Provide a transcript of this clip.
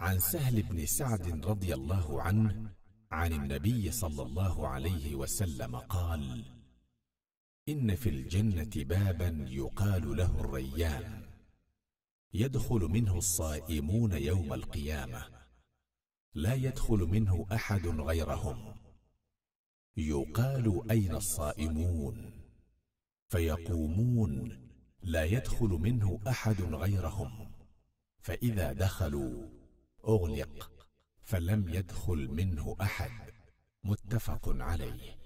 عن سهل بن سعد رضي الله عنه عن النبي صلى الله عليه وسلم قال ان في الجنه بابا يقال له الريان يدخل منه الصائمون يوم القيامه لا يدخل منه احد غيرهم يقال اين الصائمون فيقومون لا يدخل منه احد غيرهم فاذا دخلوا أغلق فلم يدخل منه أحد متفق عليه